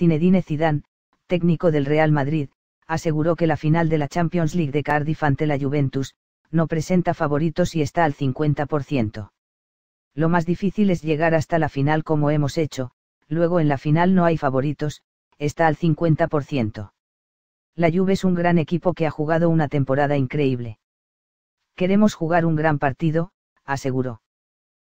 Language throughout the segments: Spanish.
Zinedine Zidane, técnico del Real Madrid, aseguró que la final de la Champions League de Cardiff ante la Juventus, no presenta favoritos y está al 50%. Lo más difícil es llegar hasta la final como hemos hecho, luego en la final no hay favoritos, está al 50%. La Juve es un gran equipo que ha jugado una temporada increíble. Queremos jugar un gran partido, aseguró.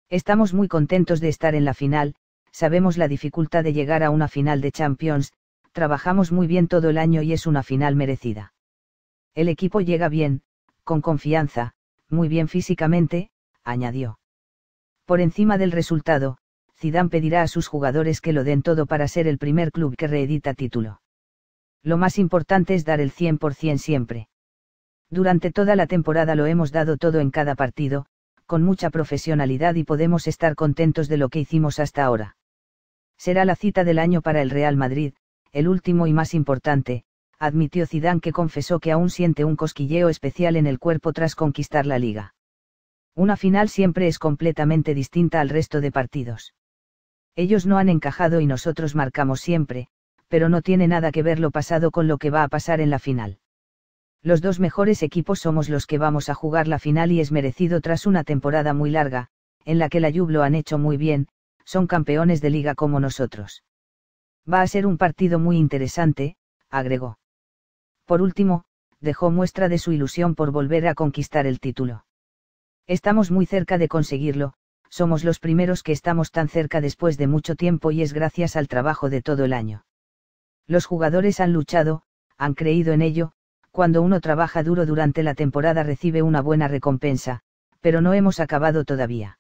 Estamos muy contentos de estar en la final, sabemos la dificultad de llegar a una final de Champions, trabajamos muy bien todo el año y es una final merecida. El equipo llega bien, con confianza, muy bien físicamente, añadió. Por encima del resultado, Zidane pedirá a sus jugadores que lo den todo para ser el primer club que reedita título. Lo más importante es dar el 100% siempre. Durante toda la temporada lo hemos dado todo en cada partido, con mucha profesionalidad y podemos estar contentos de lo que hicimos hasta ahora. Será la cita del año para el Real Madrid, el último y más importante, admitió Zidane que confesó que aún siente un cosquilleo especial en el cuerpo tras conquistar la liga. Una final siempre es completamente distinta al resto de partidos. Ellos no han encajado y nosotros marcamos siempre, pero no tiene nada que ver lo pasado con lo que va a pasar en la final. Los dos mejores equipos somos los que vamos a jugar la final y es merecido tras una temporada muy larga, en la que la Juve lo han hecho muy bien, son campeones de liga como nosotros. Va a ser un partido muy interesante, agregó. Por último, dejó muestra de su ilusión por volver a conquistar el título. Estamos muy cerca de conseguirlo, somos los primeros que estamos tan cerca después de mucho tiempo y es gracias al trabajo de todo el año. Los jugadores han luchado, han creído en ello, cuando uno trabaja duro durante la temporada recibe una buena recompensa, pero no hemos acabado todavía.